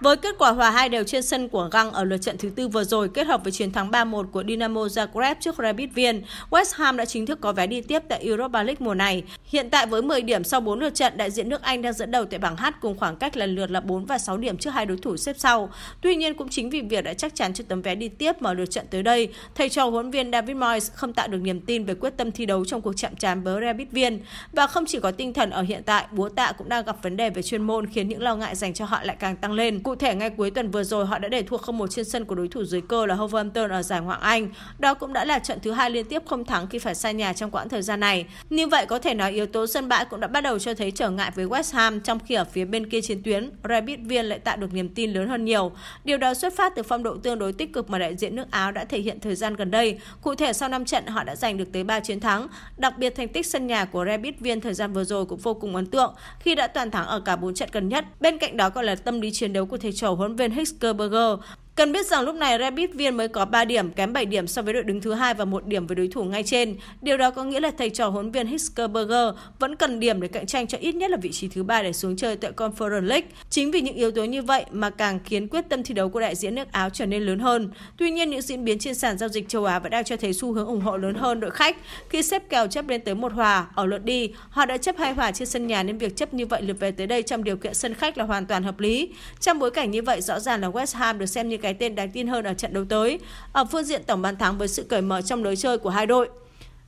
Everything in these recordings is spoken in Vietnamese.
Với kết quả hòa hai đều trên sân của Găng ở lượt trận thứ tư vừa rồi kết hợp với chiến thắng 3-1 của Dynamo Zagreb trước Rapid Viên, West Ham đã chính thức có vé đi tiếp tại Europa League mùa này. Hiện tại với 10 điểm sau 4 lượt trận, đại diện nước Anh đang dẫn đầu tại bảng H cùng khoảng cách lần lượt là 4 và 6 điểm trước hai đối thủ xếp sau. Tuy nhiên cũng chính vì việc đã chắc chắn cho tấm vé đi tiếp mà lượt trận tới đây, thầy trò huấn viên David Moyes không tạo được niềm tin về quyết tâm thi đấu trong cuộc chạm trán với Rapid Viên và không chỉ có tinh thần ở hiện tại, búa tạ cũng đang gặp vấn đề về chuyên môn khiến những lo ngại dành cho họ lại càng tăng lên. Cụ thể, ngay cuối tuần vừa rồi, họ đã để thua không một trên sân của đối thủ dưới cơ là Wolverhampton ở giải Ngoại Anh. Đó cũng đã là trận thứ hai liên tiếp không thắng khi phải xa nhà trong quãng thời gian này. Như vậy, có thể nói yếu tố sân bãi cũng đã bắt đầu cho thấy trở ngại với West Ham, trong khi ở phía bên kia chiến tuyến, Rapid Viên lại tạo được niềm tin lớn hơn nhiều. Điều đó xuất phát từ phong độ tương đối tích cực mà đại diện nước Áo đã thể hiện thời gian gần đây. Cụ thể, sau 5 trận, họ đã giành được tới 3 chiến thắng. Đặc biệt, thành tích sân nhà của Rapid Viên thời gian vừa rồi cũng vô cùng ấn tượng khi đã toàn thắng ở cả 4 trận gần nhất. Bên cạnh đó còn là tâm lý chiến đấu của thầy trò huấn viên Hickerberger Cần biết rằng lúc này Rabbit Viên mới có 3 điểm, kém 7 điểm so với đội đứng thứ hai và một điểm với đối thủ ngay trên. Điều đó có nghĩa là thầy trò huấn viên Hiskerberger vẫn cần điểm để cạnh tranh cho ít nhất là vị trí thứ ba để xuống chơi tại Conference League. Chính vì những yếu tố như vậy mà càng khiến quyết tâm thi đấu của đại diện nước Áo trở nên lớn hơn. Tuy nhiên, những diễn biến trên sàn giao dịch châu Á vẫn đang cho thấy xu hướng ủng hộ lớn hơn đội khách khi xếp kèo chấp lên tới một hòa ở lượt đi. Họ đã chấp hai hòa trên sân nhà nên việc chấp như vậy lượt về tới đây trong điều kiện sân khách là hoàn toàn hợp lý. Trong bối cảnh như vậy, rõ ràng là West Ham được xem như cái cái tên đáng tin hơn ở trận đấu tới. Ở phương diện tổng bàn thắng với sự cởi mở trong lối chơi của hai đội,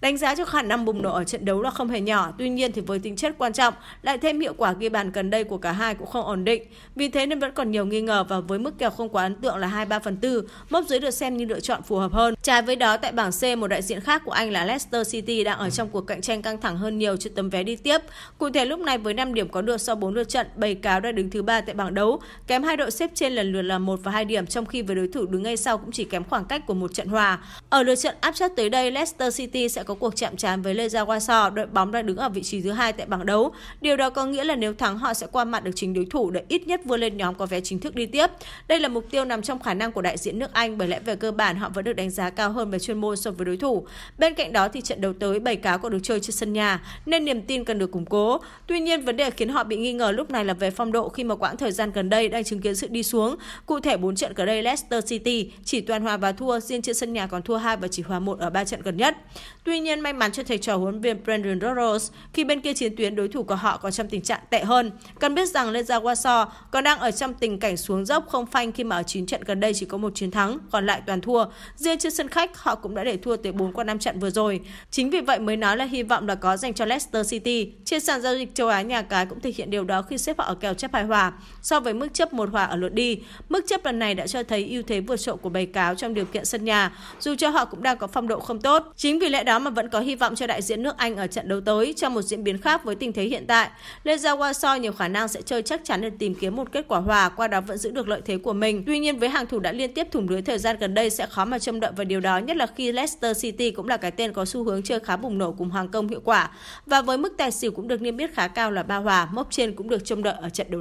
Đánh giá cho khả năng bùng nổ ở trận đấu là không hề nhỏ, tuy nhiên thì với tính chất quan trọng, lại thêm hiệu quả ghi bàn gần đây của cả hai cũng không ổn định. Vì thế nên vẫn còn nhiều nghi ngờ và với mức kèo không quá ấn tượng là 2-3 phần 4, mốc dưới được xem như lựa chọn phù hợp hơn. Trái với đó, tại bảng C, một đại diện khác của Anh là Leicester City đang ở trong cuộc cạnh tranh căng thẳng hơn nhiều cho tấm vé đi tiếp. Cụ thể lúc này với 5 điểm có được sau 4 lượt trận, bầy cáo đã đứng thứ ba tại bảng đấu, kém hai đội xếp trên lần lượt là 1 và 2 điểm trong khi với đối thủ đứng ngay sau cũng chỉ kém khoảng cách của một trận hòa. Ở lượt trận áp sát tới đây, Leicester City sẽ có có cuộc chạm trán với Lê Gia Waso, đội bóng đang đứng ở vị trí thứ hai tại bảng đấu. Điều đó có nghĩa là nếu thắng họ sẽ qua mặt được chính đối thủ để ít nhất vươn lên nhóm có vé chính thức đi tiếp. Đây là mục tiêu nằm trong khả năng của đại diện nước Anh bởi lẽ về cơ bản họ vẫn được đánh giá cao hơn về chuyên môn so với đối thủ. Bên cạnh đó thì trận đấu tới bảy cá còn được chơi trên sân nhà nên niềm tin cần được củng cố. Tuy nhiên vấn đề khiến họ bị nghi ngờ lúc này là về phong độ khi mà quãng thời gian gần đây đang chứng kiến sự đi xuống. Cụ thể bốn trận gần đây Leicester City chỉ toàn hòa và thua, riêng trên sân nhà còn thua hai và chỉ hòa một ở ba trận gần nhất. Tuy nhiên may mắn cho thầy trò huấn viên Brandon Rodgers khi bên kia chiến tuyến đối thủ của họ còn trong tình trạng tệ hơn. Cần biết rằng Leza Warsaw còn đang ở trong tình cảnh xuống dốc không phanh khi mà ở 9 trận gần đây chỉ có một chiến thắng, còn lại toàn thua. Riêng trên sân khách, họ cũng đã để thua tới 4 qua 5 trận vừa rồi. Chính vì vậy mới nói là hy vọng là có dành cho Leicester City. Trên sàn giao dịch châu Á nhà cái cũng thể hiện điều đó khi xếp họ ở kèo chấp hai hòa so với mức chấp một hòa ở lượt đi. Mức chấp lần này đã cho thấy ưu thế vượt trội của bầy cáo trong điều kiện sân nhà, dù cho họ cũng đang có phong độ không tốt. Chính vì lẽ đó mà vẫn có hy vọng cho đại diện nước Anh ở trận đấu tới. Trong một diễn biến khác với tình thế hiện tại, Leza Wasoy nhiều khả năng sẽ chơi chắc chắn để tìm kiếm một kết quả hòa, qua đó vẫn giữ được lợi thế của mình. Tuy nhiên với hàng thủ đã liên tiếp thủng lưới thời gian gần đây sẽ khó mà trông đợi vào điều đó, nhất là khi Leicester City cũng là cái tên có xu hướng chơi khá bùng nổ cùng hàng công hiệu quả. Và với mức tài xỉu cũng được niêm yết khá cao là ba hòa, mốc trên cũng được trông đợi ở trận đấu này.